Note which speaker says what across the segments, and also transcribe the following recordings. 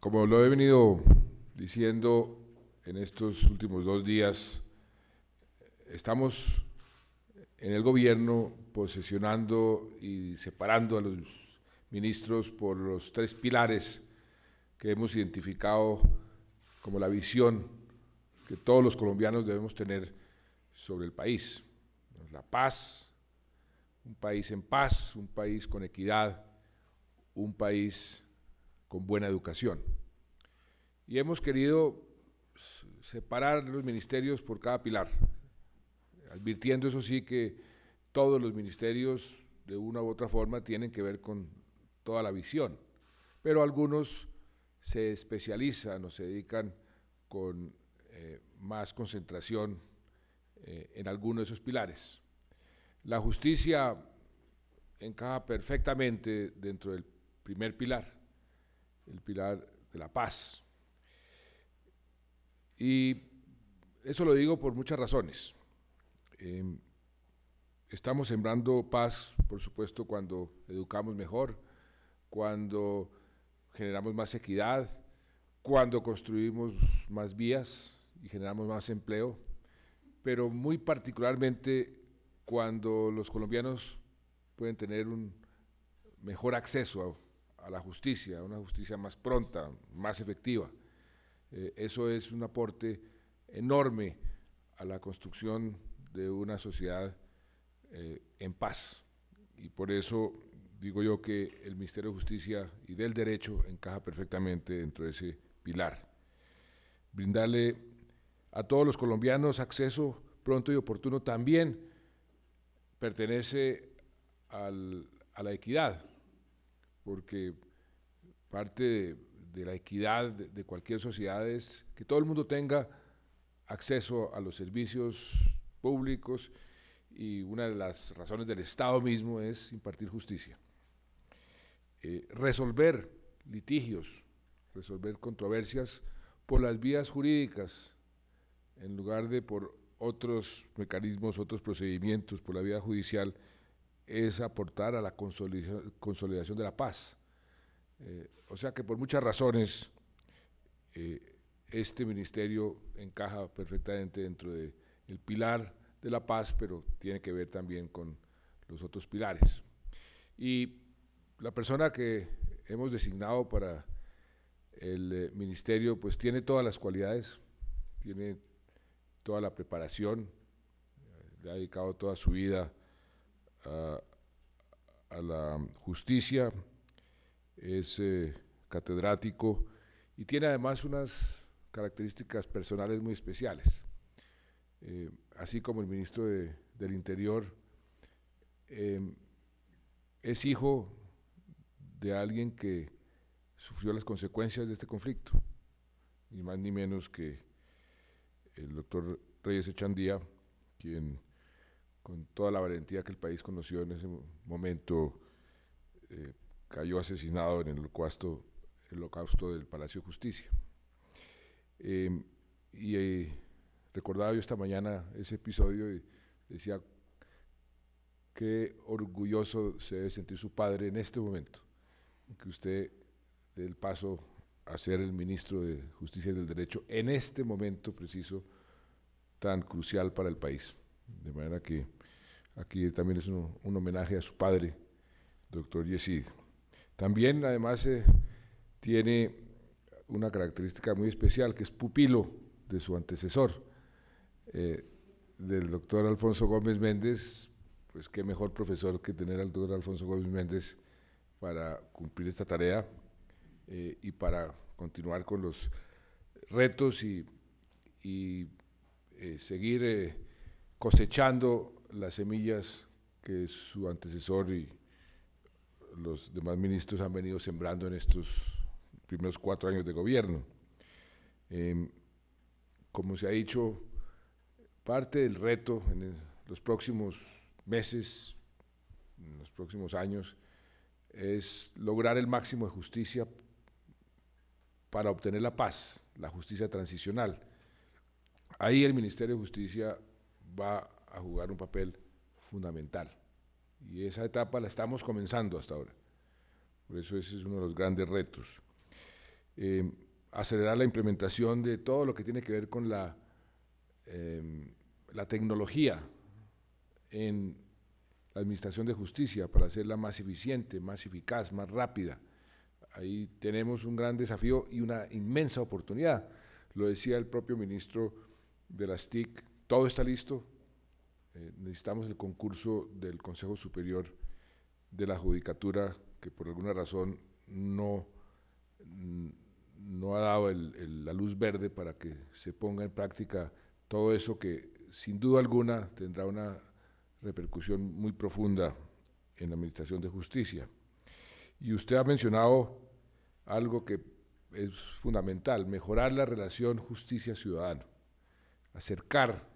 Speaker 1: Como lo he venido diciendo en estos últimos dos días, estamos en el gobierno posesionando y separando a los ministros por los tres pilares que hemos identificado como la visión que todos los colombianos debemos tener sobre el país la paz, un país en paz, un país con equidad, un país con buena educación. Y hemos querido separar los ministerios por cada pilar, advirtiendo eso sí que todos los ministerios de una u otra forma tienen que ver con toda la visión, pero algunos se especializan o se dedican con eh, más concentración eh, en alguno de esos pilares. La justicia encaja perfectamente dentro del primer pilar, el pilar de la paz. Y eso lo digo por muchas razones. Em, estamos sembrando paz, por supuesto, cuando educamos mejor, cuando generamos más equidad, cuando construimos más vías y generamos más empleo, pero muy particularmente cuando los colombianos pueden tener un mejor acceso a, la justicia, a una justicia más pronta, más efectiva. Eh, eso es un aporte enorme a la construcción de una sociedad eh, en paz. Y por eso digo yo que el Ministerio de Justicia y del Derecho encaja perfectamente dentro de ese pilar. Brindarle a todos los colombianos acceso pronto y oportuno también pertenece a la equidad, porque parte de, la equidad de, cualquier sociedad es que todo el mundo tenga acceso a los servicios públicos y una de las razones del Estado mismo es impartir justicia. Eh, resolver litigios, resolver controversias por las vías jurídicas en lugar de por otros mecanismos, otros procedimientos por la vía judicial, es aportar a la consolidación de la paz. Eh, o sea que por muchas razones eh, este ministerio encaja perfectamente dentro del pilar de la paz, pero tiene que ver también con los otros pilares. Y la persona que hemos designado para el eh, ministerio, pues tiene todas las cualidades, tiene toda la preparación, eh, le ha dedicado toda su vida a, la justicia, es eh, catedrático y tiene además unas características personales muy especiales. Eh, así como el ministro del Interior em, es hijo de alguien que sufrió las consecuencias de este conflicto, ni más ni menos que el doctor Reyes Echandía, quien con toda la valentía que el país conoció en ese momento, eh, cayó asesinado en el holocausto, del Palacio de Justicia. Em, y eh, recordaba yo esta mañana ese episodio y decía qué orgulloso se debe sentir su padre en este momento, que usted dé el paso a ser el ministro de Justicia y del Derecho en este momento preciso tan crucial para el país. De manera que aquí también es un, homenaje a su padre, doctor Yesid. También, además, eh, tiene una característica muy especial, que es pupilo de su antecesor, eh, del doctor Alfonso Gómez Méndez. Pues qué mejor profesor que tener al doctor Alfonso Gómez Méndez para cumplir esta tarea eh, y para continuar con los retos y, eh, seguir eh, cosechando las semillas que su antecesor y los demás ministros han venido sembrando en estos primeros cuatro años de gobierno. Em, como se ha dicho, parte del reto en los próximos meses, en los próximos años, es lograr el máximo de justicia para obtener la paz, la justicia transicional. Ahí el Ministerio de Justicia va a jugar un papel fundamental. Y esa etapa la estamos comenzando hasta ahora. Por eso ese es uno de los grandes retos. Eh, acelerar la implementación de todo lo que tiene que ver con la, em, la tecnología en la Administración de Justicia para hacerla más eficiente, más eficaz, más rápida Ahí tenemos un gran desafío y una inmensa oportunidad. Lo decía el propio ministro de las TIC, todo está listo. Eh, necesitamos el concurso del Consejo Superior de la Judicatura, que por alguna razón no, mm, no ha dado la luz verde para que se ponga en práctica todo eso que sin duda alguna tendrá una repercusión muy profunda en la Administración de Justicia. Y usted ha mencionado algo que es fundamental, mejorar la relación justicia-ciudadano, acercar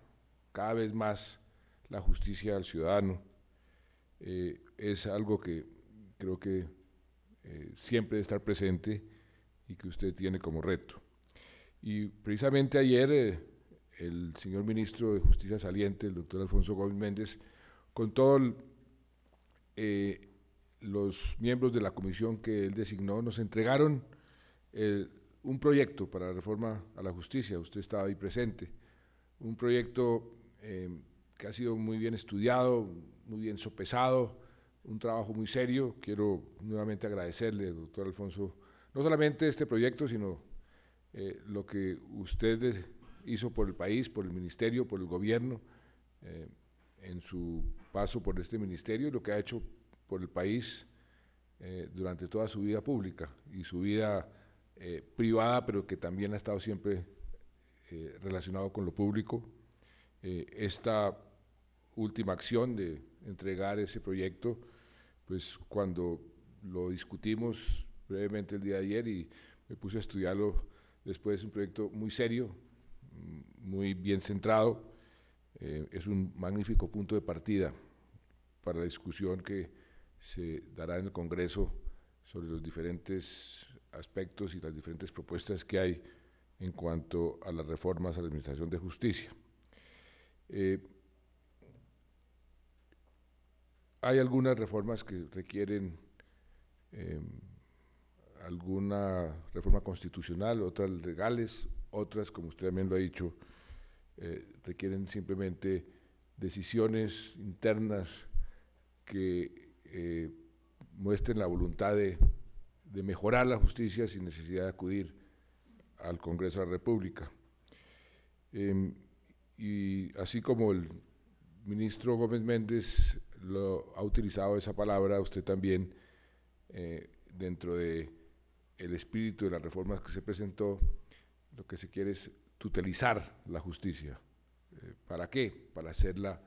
Speaker 1: cada vez más la justicia al ciudadano. Eh, es algo que creo que eh, siempre debe estar presente y que usted tiene como reto. Y precisamente ayer eh, el señor ministro de Justicia saliente, el doctor Alfonso Gómez Méndez, con todo el, los miembros de la comisión que él designó nos entregaron eh, un proyecto para la reforma a la justicia, usted estaba ahí presente, un proyecto eh, que ha sido muy bien estudiado, muy bien sopesado, un trabajo muy serio. Quiero nuevamente agradecerle, doctor Alfonso, no solamente este proyecto, sino eh, lo que usted hizo por el país, por el ministerio, por el gobierno, en su paso por este ministerio lo que ha hecho por el país eh, durante toda su vida pública y su vida eh, privada, pero que también ha estado siempre eh, relacionado con lo público. esta última acción de entregar ese proyecto, pues cuando lo discutimos brevemente el día de ayer y me puse a estudiarlo después, es un proyecto muy serio, muy bien centrado, es un magnífico punto de partida para la discusión que se dará en el Congreso sobre los diferentes aspectos y las diferentes propuestas que hay en cuanto a las reformas a la Administración de Justicia. Eh, hay algunas reformas que requieren em, alguna reforma constitucional, otras legales, otras, como usted también lo ha dicho, eh, requieren simplemente decisiones internas que eh, muestren la voluntad de, mejorar la justicia sin necesidad de acudir al Congreso de la República. Em, y así como el ministro Gómez Méndez lo ha utilizado esa palabra, usted también, eh, dentro de el espíritu de las reformas que se presentó, lo que se quiere es tutelizar la justicia. Eh, ¿Para qué? Para hacerla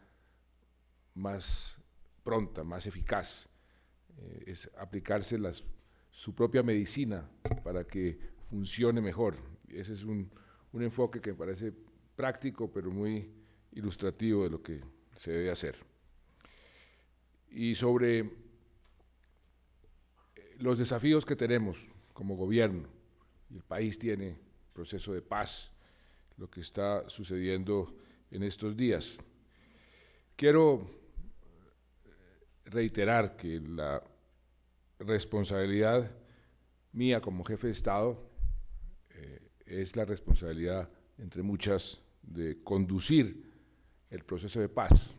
Speaker 1: más pronta, más eficaz. Eh, es aplicarse su propia medicina para que funcione mejor. Ese es un, un enfoque que me parece práctico, pero muy ilustrativo de lo que se debe hacer. Y sobre eh, los desafíos que tenemos como gobierno, el país tiene proceso de paz, lo que está sucediendo en estos días. Quiero reiterar que la responsabilidad mía como jefe de Estado eh, es la responsabilidad, entre muchas, de conducir el proceso de paz.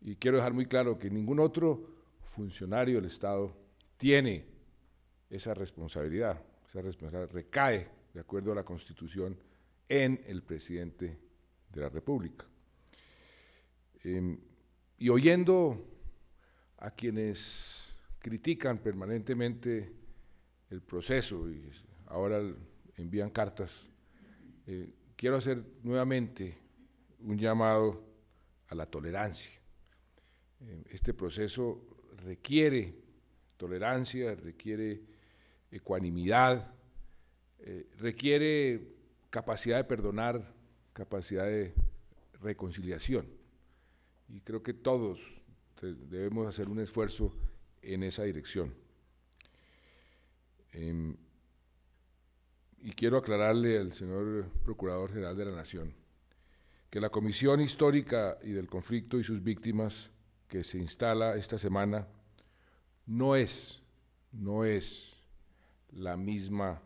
Speaker 1: Y quiero dejar muy claro que ningún otro funcionario del Estado tiene esa responsabilidad. Esa responsabilidad recae, de acuerdo a la Constitución, en el presidente de la República. Em, y oyendo a quienes critican permanentemente el proceso y ahora envían cartas, eh, quiero hacer nuevamente un llamado a la tolerancia. Eh, este proceso requiere tolerancia, requiere ecuanimidad, eh, requiere capacidad de perdonar, capacidad de reconciliación. Y creo que todos debemos hacer un esfuerzo en esa dirección. Em, y quiero aclararle al señor Procurador General de la Nación que la Comisión Histórica y del Conflicto y sus Víctimas que se instala esta semana no es, no es la misma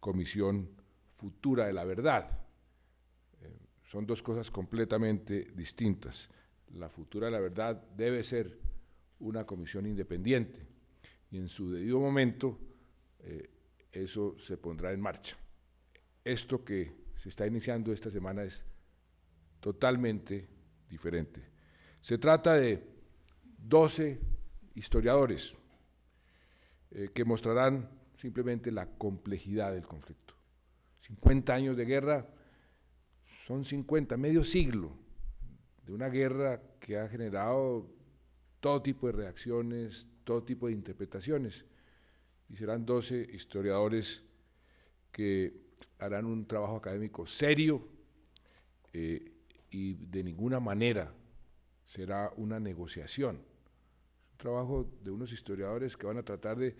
Speaker 1: Comisión Futura de la Verdad. Em, son dos cosas completamente distintas la futura, la verdad, debe ser una comisión independiente y en su debido momento eh, eso se pondrá en marcha. Esto que se está iniciando esta semana es totalmente diferente. Se trata de 12 historiadores eh, que mostrarán simplemente la complejidad del conflicto. 50 años de guerra son 50, medio siglo de una guerra que ha generado todo tipo de reacciones, todo tipo de interpretaciones. Y serán 12 historiadores que harán un trabajo académico serio eh, y de ninguna manera será una negociación. Un trabajo de unos historiadores que van a tratar de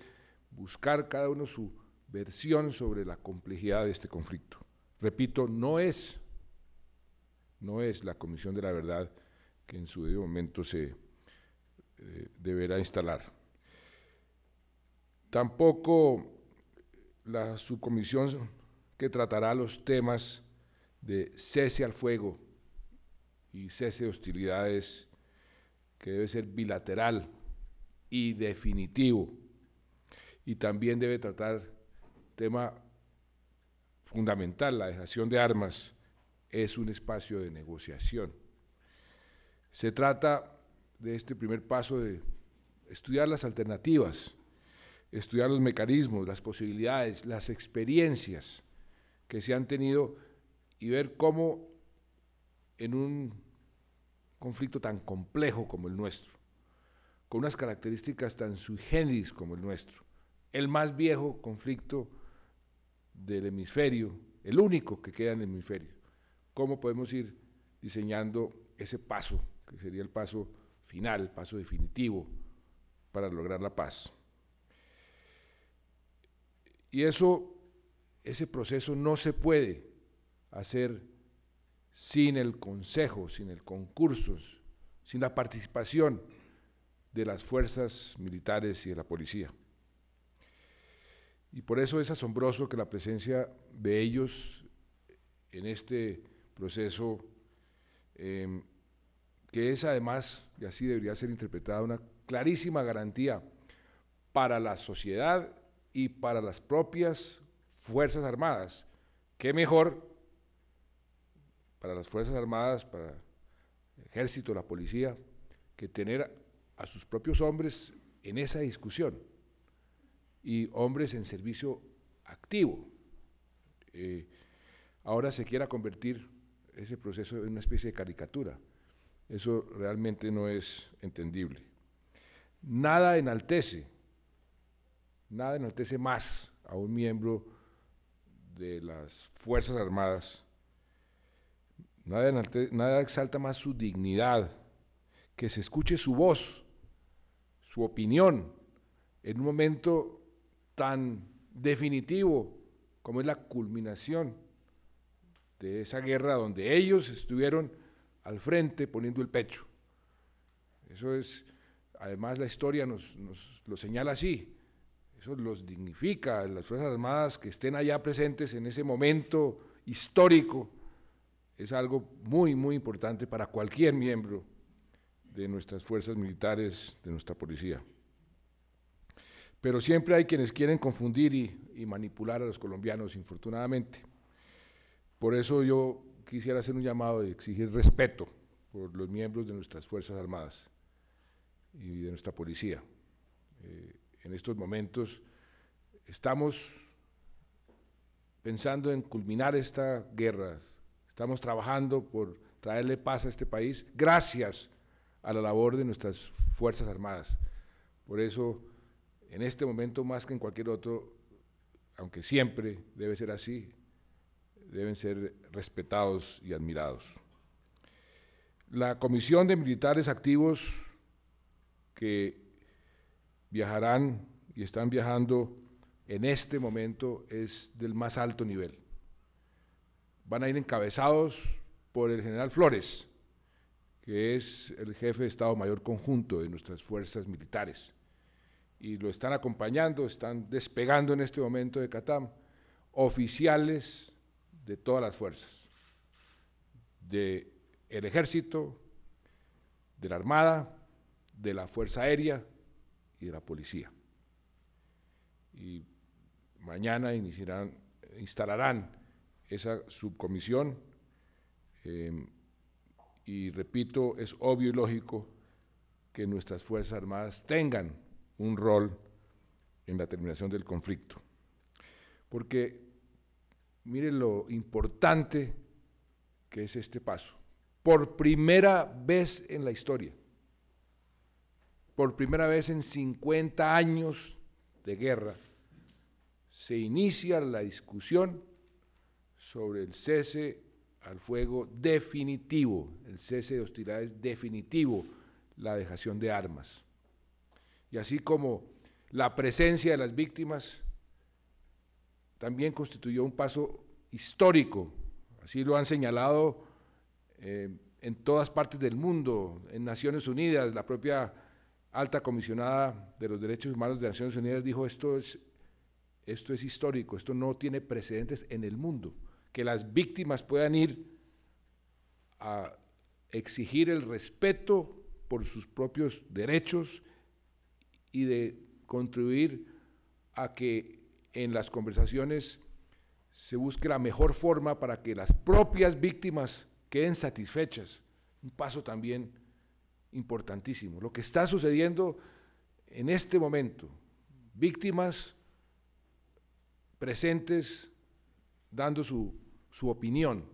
Speaker 1: buscar cada uno su versión sobre la complejidad de este conflicto. Repito, no es no es la Comisión de la Verdad que en su momento se eh, deberá instalar. Tampoco la subcomisión que tratará los temas de cese al fuego y cese de hostilidades, que debe ser bilateral y definitivo. Y también debe tratar tema fundamental, la dejación de armas, es un espacio de negociación. Se trata de este primer paso de estudiar las alternativas, estudiar los mecanismos, las posibilidades, las experiencias que se han tenido y ver cómo en un conflicto tan complejo como el nuestro, con unas características tan sui generis como el nuestro, el más viejo conflicto del hemisferio, el único que queda en el hemisferio, cómo podemos ir diseñando ese paso, que sería el paso final, el paso definitivo para lograr la paz. Y eso, ese proceso no se puede hacer sin el consejo, sin el concurso, sin la participación de las fuerzas militares y de la policía. Y por eso es asombroso que la presencia de ellos en este proceso em, que es además, y así debería ser interpretada, una clarísima garantía para la sociedad y para las propias Fuerzas Armadas. ¿Qué mejor para las Fuerzas Armadas, para el ejército, la policía, que tener a sus propios hombres en esa discusión y hombres en servicio activo? Eh, ahora se quiera convertir ese proceso es una especie de caricatura. Eso realmente no es entendible. Nada enaltece, nada enaltece más a un miembro de las Fuerzas Armadas, nada, nada exalta más su dignidad, que se escuche su voz, su opinión, en un momento tan definitivo como es la culminación de esa guerra donde ellos estuvieron al frente poniendo el pecho. Eso es, además la historia nos, lo señala así, eso los dignifica, las Fuerzas Armadas que estén allá presentes en ese momento histórico, es algo muy, muy importante para cualquier miembro de nuestras fuerzas militares, de nuestra policía. Pero siempre hay quienes quieren confundir y, y manipular a los colombianos, infortunadamente. Por eso yo quisiera hacer un llamado de exigir respeto por los miembros de nuestras Fuerzas Armadas y de nuestra policía. Eh, en estos momentos estamos pensando en culminar esta guerra, estamos trabajando por traerle paz a este país gracias a la labor de nuestras Fuerzas Armadas. Por eso, en este momento más que en cualquier otro, aunque siempre debe ser así, deben ser respetados y admirados. La comisión de militares activos que viajarán y están viajando en este momento es del más alto nivel. Van a ir encabezados por el general Flores, que es el jefe de Estado Mayor Conjunto de nuestras fuerzas militares. Y lo están acompañando, están despegando en este momento de Catam, oficiales de todas las fuerzas, del el ejército, de la armada, de la fuerza aérea y de la policía. Y mañana iniciarán, instalarán esa subcomisión em, y repito, es obvio y lógico que nuestras Fuerzas Armadas tengan un rol en la terminación del conflicto. Porque mire lo importante que es este paso. Por primera vez en la historia, por primera vez en 50 años de guerra, se inicia la discusión sobre el cese al fuego definitivo, el cese de hostilidades definitivo, la dejación de armas. Y así como la presencia de las víctimas también constituyó un paso histórico, así lo han señalado eh, en todas partes del mundo, en Naciones Unidas, la propia alta comisionada de los derechos humanos de Naciones Unidas dijo esto es, esto es histórico, esto no tiene precedentes en el mundo, que las víctimas puedan ir a exigir el respeto por sus propios derechos y de contribuir a que en las conversaciones se busque la mejor forma para que las propias víctimas queden satisfechas. Un paso también importantísimo. Lo que está sucediendo en este momento, víctimas presentes dando su, su opinión,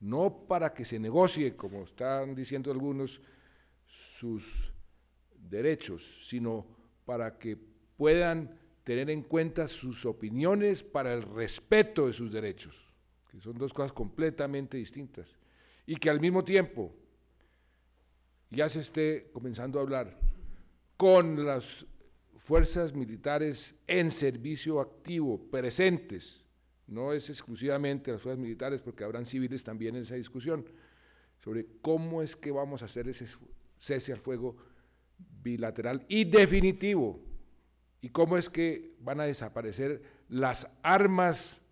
Speaker 1: no para que se negocie, como están diciendo algunos, sus derechos, sino para que puedan tener en cuenta sus opiniones para el respeto de sus derechos, que son dos cosas completamente distintas, y que al mismo tiempo ya se esté comenzando a hablar con las fuerzas militares en servicio activo, presentes, no es exclusivamente las fuerzas militares, porque habrán civiles también en esa discusión, sobre cómo es que vamos a hacer ese cese al fuego bilateral y definitivo ¿Y cómo es que van a desaparecer las armas?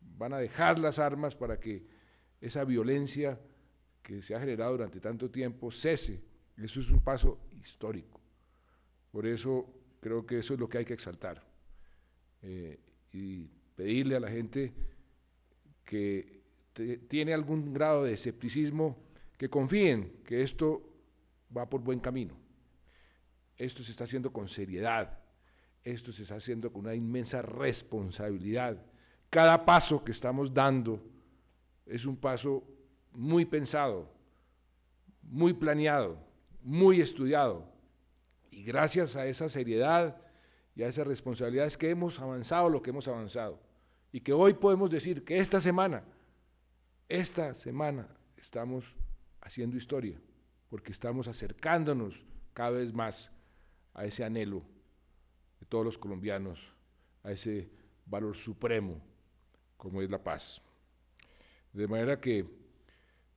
Speaker 1: Van a dejar las armas para que esa violencia que se ha generado durante tanto tiempo cese. Eso es un paso histórico. Por eso creo que eso es lo que hay que exaltar. Eh, y pedirle a la gente que tiene algún grado de escepticismo, que confíen que esto va por buen camino. Esto se está haciendo con seriedad, esto se está haciendo con una inmensa responsabilidad. Cada paso que estamos dando es un paso muy pensado, muy planeado, muy estudiado. Y gracias a esa seriedad y a esa responsabilidad es que hemos avanzado lo que hemos avanzado. Y que hoy podemos decir que esta semana, esta semana estamos haciendo historia, porque estamos acercándonos cada vez más a ese anhelo de todos los colombianos a ese valor supremo como es la paz. De manera que,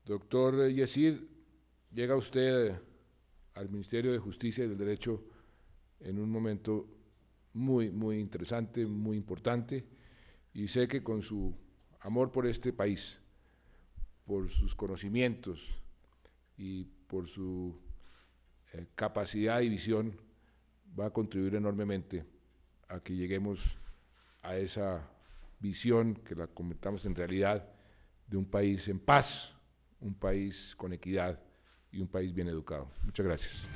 Speaker 1: doctor Yesid, llega usted al Ministerio de Justicia y del Derecho en un momento muy, muy interesante, muy importante, y sé que con su amor por este país, por sus conocimientos y por su eh, capacidad y visión, va a contribuir enormemente a que lleguemos a esa visión que la comentamos en realidad de un país en paz, un país con equidad y un país bien educado. Muchas gracias.